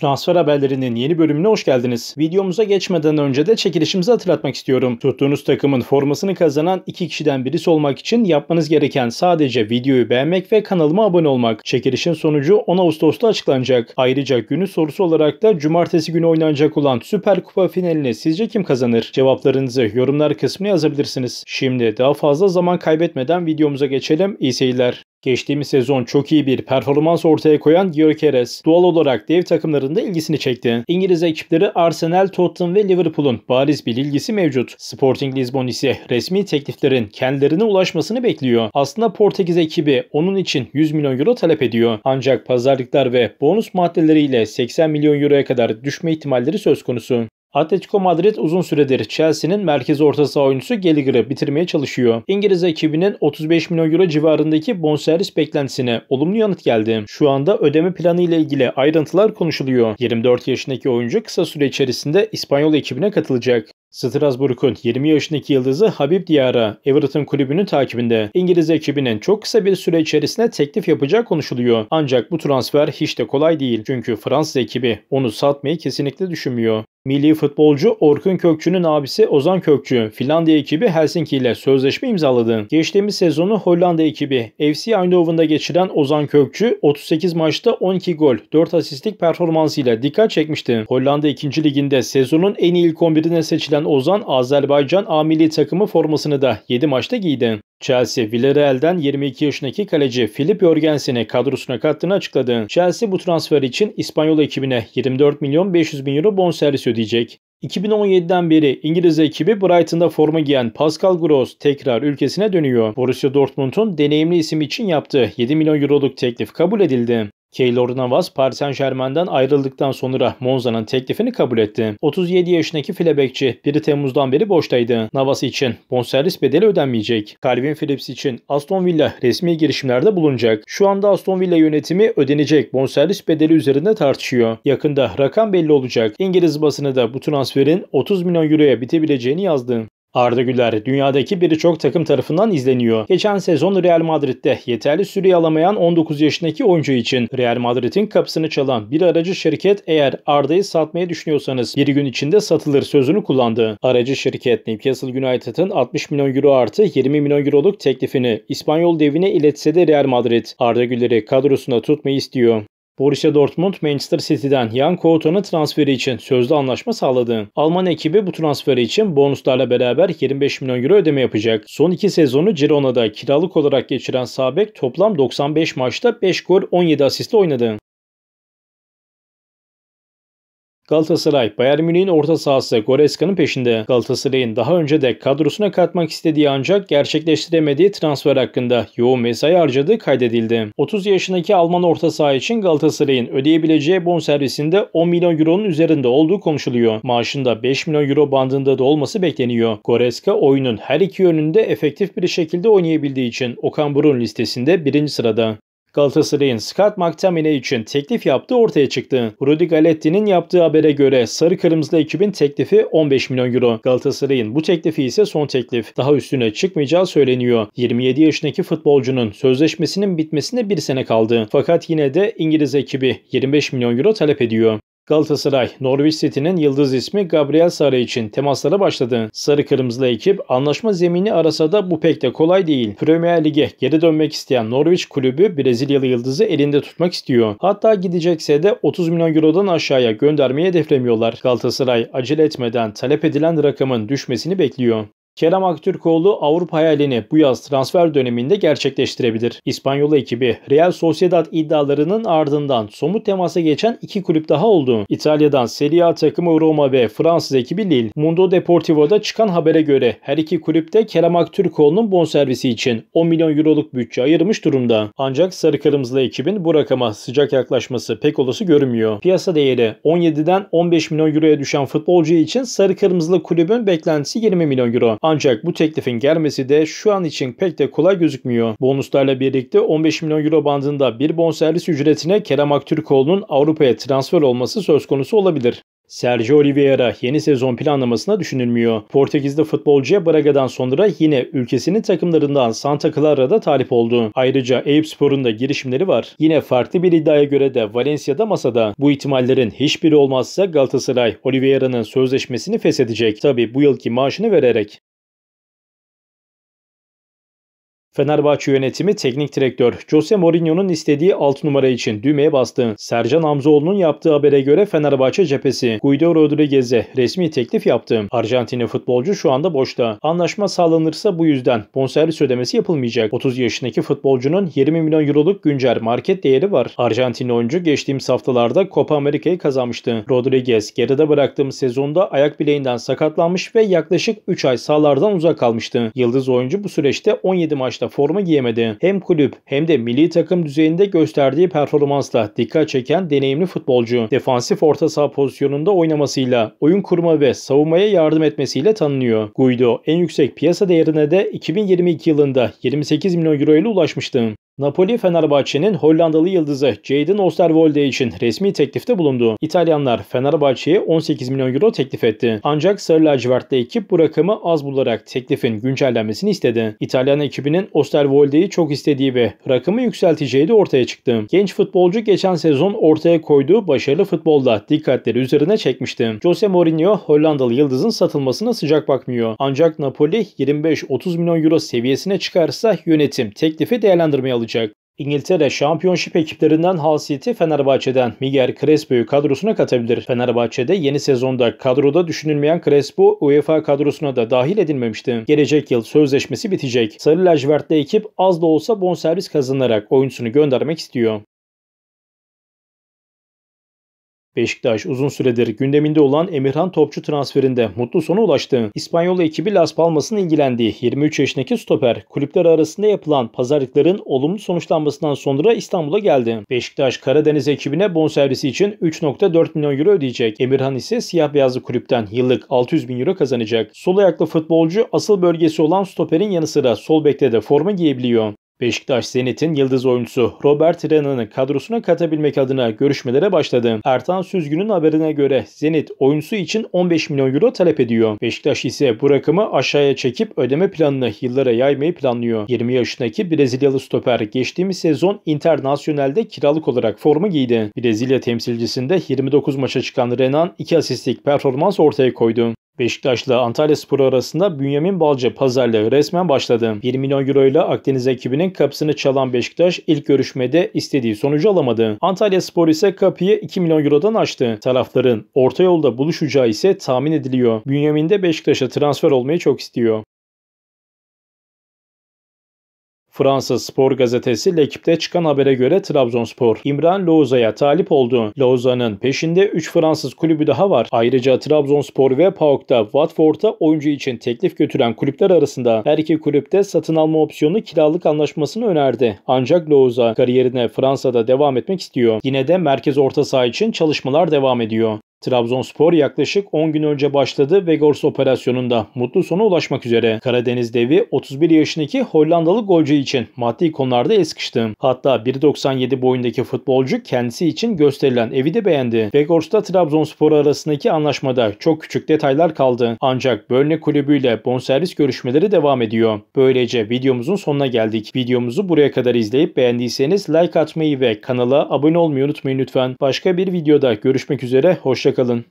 Transfer haberlerinin yeni bölümüne hoş geldiniz. Videomuza geçmeden önce de çekilişimizi hatırlatmak istiyorum. Tuttuğunuz takımın formasını kazanan iki kişiden birisi olmak için yapmanız gereken sadece videoyu beğenmek ve kanalıma abone olmak. Çekilişin sonucu 10 Ağustos'ta açıklanacak. Ayrıca günü sorusu olarak da cumartesi günü oynanacak olan Süper Kupa finalini sizce kim kazanır? Cevaplarınızı yorumlar kısmına yazabilirsiniz. Şimdi daha fazla zaman kaybetmeden videomuza geçelim. İyi seyirler. Geçtiğimiz sezon çok iyi bir performans ortaya koyan Gyökeres doğal olarak dev takımlarında ilgisini çekti. İngiliz ekipleri Arsenal, Tottenham ve Liverpool'un bariz bir ilgisi mevcut. Sporting Lisbon ise resmi tekliflerin kendilerine ulaşmasını bekliyor. Aslında Portekiz ekibi onun için 100 milyon euro talep ediyor. Ancak pazarlıklar ve bonus maddeleriyle 80 milyon euroya kadar düşme ihtimalleri söz konusu. Atletico Madrid uzun süredir Chelsea'nin merkez orta saha oyuncusu Gallagher'ı bitirmeye çalışıyor. İngiliz ekibinin 35 milyon euro civarındaki bonservis beklentisine olumlu yanıt geldi. Şu anda ödeme planı ile ilgili ayrıntılar konuşuluyor. 24 yaşındaki oyuncu kısa süre içerisinde İspanyol ekibine katılacak. Strasbourg'un 20 yaşındaki yıldızı Habib Diarra, Everton kulübünün takibinde. İngiliz ekibinin çok kısa bir süre içerisinde teklif yapacağı konuşuluyor. Ancak bu transfer hiç de kolay değil. Çünkü Fransız ekibi onu satmayı kesinlikle düşünmüyor. Milli futbolcu Orkun Kökçü'nün abisi Ozan Kökçü, Finlandiya ekibi Helsinki ile sözleşme imzaladı. Geçtiğimiz sezonu Hollanda ekibi FC Eindhoven'da geçiren Ozan Kökçü 38 maçta 12 gol, 4 asistlik performansıyla dikkat çekmişti. Hollanda 2. liginde sezonun en iyi ilk 11'ine seçilen Ozan Azerbaycan A milli takımı formasını da 7 maçta giydi. Chelsea, Villarreal'den 22 yaşındaki kaleci Filip Jorgensen'i kadrosuna kattığını açıkladı. Chelsea bu transfer için İspanyol ekibine 24 milyon 500 bin euro bonservis ödeyecek. 2017'den beri İngiliz ekibi Brighton'da forma giyen Pascal Gross tekrar ülkesine dönüyor. Borussia Dortmund'un deneyimli isim için yaptığı 7 milyon euroluk teklif kabul edildi. Keylor Navas Paris Saint Germain'den ayrıldıktan sonra Monza'nın teklifini kabul etti. 37 yaşındaki filebekçi 1 Temmuz'dan beri boştaydı. Navas için bonservis bedeli ödenmeyecek. Calvin Phillips için Aston Villa resmi girişimlerde bulunacak. Şu anda Aston Villa yönetimi ödenecek bonservis bedeli üzerinde tartışıyor. Yakında rakam belli olacak. İngiliz basını da bu transferin 30 milyon euroya bitebileceğini yazdı. Arda Güler dünyadaki birçok takım tarafından izleniyor. Geçen sezon Real Madrid'de yeterli süreyi alamayan 19 yaşındaki oyuncu için Real Madrid'in kapısını çalan bir aracı şirket eğer Arda'yı satmayı düşünüyorsanız bir gün içinde satılır sözünü kullandı. Aracı şirket Newcastle United'ın 60 milyon euro artı 20 milyon euroluk teklifini İspanyol devine iletse de Real Madrid Arda Güler'i kadrosunda tutmayı istiyor. Borussia Dortmund, Manchester City'den Jan Couto'nun transferi için sözlü anlaşma sağladı. Alman ekibi bu transferi için bonuslarla beraber 25 milyon euro ödeme yapacak. Son iki sezonu Girona'da kiralık olarak geçiren Sabek toplam 95 maçta 5 gol 17 asistle oynadı. Galatasaray, Bayern Münih'in orta sahası Goreska'nın peşinde. Galatasaray'ın daha önce de kadrosuna katmak istediği ancak gerçekleştiremediği transfer hakkında yoğun mesai harcadığı kaydedildi. 30 yaşındaki Alman orta saha için Galatasaray'ın ödeyebileceği bonservisinde 10 milyon euronun üzerinde olduğu konuşuluyor. Maaşında 5 milyon euro bandında da olması bekleniyor. Goreska oyunun her iki yönünde efektif bir şekilde oynayabildiği için Okan Burun listesinde birinci sırada. Galatasaray'ın Scott McTominay için teklif yaptığı ortaya çıktı. Rudi Galetti'nin yaptığı habere göre Sarı Kırmızılı ekibin teklifi 15 milyon euro. Galatasaray'ın bu teklifi ise son teklif. Daha üstüne çıkmayacağı söyleniyor. 27 yaşındaki futbolcunun sözleşmesinin bitmesine bir sene kaldı. Fakat yine de İngiliz ekibi 25 milyon euro talep ediyor. Galatasaray, Norwich City'nin yıldız ismi Gabriel Sarı için temaslara başladı. Sarı Kırmızılı ekip anlaşma zemini arasa da bu pek de kolay değil. Premier Lig'e geri dönmek isteyen Norwich kulübü Brezilyalı yıldızı elinde tutmak istiyor. Hatta gidecekse de 30 milyon eurodan aşağıya göndermeyi hedeflemiyorlar. Galatasaray acele etmeden talep edilen rakamın düşmesini bekliyor. Kerem Aktürkoğlu Avrupa hayalini bu yaz transfer döneminde gerçekleştirebilir. İspanyol ekibi Real Sociedad iddialarının ardından somut temasa geçen iki kulüp daha oldu. İtalya'dan Serie A takımı Roma ve Fransız ekibi Lille. Mundo Deportivo'da çıkan habere göre her iki kulüp de Kerem Aktürkoğlu'nun bonservisi için 10 milyon euroluk bütçe ayırmış durumda. Ancak sarı kırmızılı ekibin bu rakama sıcak yaklaşması pek olası görünmüyor. Piyasa değeri 17'den 15 milyon euroya düşen futbolcu için sarı kırmızılı kulübün beklentisi 20 milyon euro. Ancak bu teklifin gelmesi de şu an için pek de kolay gözükmüyor. Bonuslarla birlikte 15 milyon euro bandında bir bonservis ücretine Kerem Aktürkoğlu'nun Avrupa'ya transfer olması söz konusu olabilir. Sergio Oliveira yeni sezon planlamasına düşünülmüyor. Portekizli futbolcuya Braga'dan sonra yine ülkesinin takımlarından Santa Clara'da talip oldu. Ayrıca Eyüpspor'un da girişimleri var. Yine farklı bir iddiaya göre de Valencia'da masada. Bu ihtimallerin hiçbiri olmazsa Galatasaray Oliveira'nın sözleşmesini feshedecek. Tabi bu yılki maaşını vererek. Fenerbahçe yönetimi teknik direktör Jose Mourinho'nun istediği 6 numara için düğmeye bastı. Sercan Hamzoğlu'nun yaptığı habere göre Fenerbahçe cephesi Guido Rodriguez'e resmi teklif yaptı. Arjantinli futbolcu şu anda boşta. Anlaşma sağlanırsa bu yüzden bonservis ödemesi yapılmayacak. 30 yaşındaki futbolcunun 20 milyon euroluk güncel market değeri var. Arjantinli oyuncu geçtiğimiz haftalarda Copa Amerika'yı kazanmıştı. Rodriguez geride bıraktığım sezonda ayak bileğinden sakatlanmış ve yaklaşık 3 ay sahalardan uzak kalmıştı. Yıldız oyuncu bu süreçte 17 maçta maçta forma giyemedi. Hem kulüp hem de milli takım düzeyinde gösterdiği performansla dikkat çeken deneyimli futbolcu. Defansif orta saha pozisyonunda oynamasıyla, oyun kurma ve savunmaya yardım etmesiyle tanınıyor. Guido en yüksek piyasa değerine de 2022 yılında 28 milyon euro ile ulaşmıştı. Napoli Fenerbahçe'nin Hollandalı yıldızı Jadon Osterwolde için resmi teklifte bulundu. İtalyanlar Fenerbahçe'ye 18 milyon euro teklif etti. Ancak Sarı Lacivert'te ekip bu rakamı az bularak teklifin güncellenmesini istedi. İtalyan ekibinin Osterwolde'yi çok istediği ve rakamı yükselteceği de ortaya çıktı. Genç futbolcu geçen sezon ortaya koyduğu başarılı futbolda dikkatleri üzerine çekmişti. Jose Mourinho Hollandalı yıldızın satılmasına sıcak bakmıyor. Ancak Napoli 25-30 milyon euro seviyesine çıkarsa yönetim teklifi değerlendirmeye alacak olacak. İngiltere şampiyonşip ekiplerinden hasiyeti Fenerbahçe'den Miguel Crespo'yu kadrosuna katabilir. Fenerbahçe'de yeni sezonda kadroda düşünülmeyen Crespo UEFA kadrosuna da dahil edilmemişti. Gelecek yıl sözleşmesi bitecek. Sarı lacivertli ekip az da olsa bonservis kazanarak oyuncusunu göndermek istiyor. Beşiktaş uzun süredir gündeminde olan Emirhan Topçu transferinde mutlu sona ulaştı. İspanyol ekibi Las Palmas'ın ilgilendiği 23 yaşındaki stoper kulüpler arasında yapılan pazarlıkların olumlu sonuçlanmasından sonra İstanbul'a geldi. Beşiktaş Karadeniz ekibine bonservisi için 3.4 milyon euro ödeyecek. Emirhan ise siyah beyazlı kulüpten yıllık 600 bin euro kazanacak. Sol ayaklı futbolcu asıl bölgesi olan stoperin yanı sıra sol bekte de forma giyebiliyor. Beşiktaş Zenit'in yıldız oyuncusu Robert Renan'ı kadrosuna katabilmek adına görüşmelere başladı. Ertan Süzgün'ün haberine göre Zenit oyuncusu için 15 milyon euro talep ediyor. Beşiktaş ise bu rakamı aşağıya çekip ödeme planını yıllara yaymayı planlıyor. 20 yaşındaki Brezilyalı stoper geçtiğimiz sezon internasyonelde kiralık olarak forma giydi. Brezilya temsilcisinde 29 maça çıkan Renan 2 asistlik performans ortaya koydu. Beşiktaş'la Antalya Spor arasında Bünyamin Balcı pazarlığı resmen başladı. 1 milyon euro ile Akdeniz ekibinin kapısını çalan Beşiktaş ilk görüşmede istediği sonucu alamadı. Antalya Spor ise kapıyı 2 milyon eurodan açtı. Tarafların orta yolda buluşacağı ise tahmin ediliyor. Bünyamin de Beşiktaş'a transfer olmayı çok istiyor. Fransız spor gazetesi Lekipte çıkan habere göre Trabzonspor İmran Loza'ya talip oldu. Loza'nın peşinde 3 Fransız kulübü daha var. Ayrıca Trabzonspor ve PAOK'ta Watford'a oyuncu için teklif götüren kulüpler arasında her iki kulüpte satın alma opsiyonu kiralık anlaşmasını önerdi. Ancak Loza kariyerine Fransa'da devam etmek istiyor. Yine de merkez orta saha için çalışmalar devam ediyor. Trabzonspor yaklaşık 10 gün önce başladı Vegors operasyonunda mutlu sona ulaşmak üzere. Karadeniz devi 31 yaşındaki Hollandalı golcü için maddi konularda el sıkıştı. Hatta 1.97 boyundaki futbolcu kendisi için gösterilen evi de beğendi. Vegors'ta Trabzonspor arasındaki anlaşmada çok küçük detaylar kaldı. Ancak Bölne kulübüyle bonservis görüşmeleri devam ediyor. Böylece videomuzun sonuna geldik. Videomuzu buraya kadar izleyip beğendiyseniz like atmayı ve kanala abone olmayı unutmayın lütfen. Başka bir videoda görüşmek üzere. Hoşçakalın. Hoşçakalın.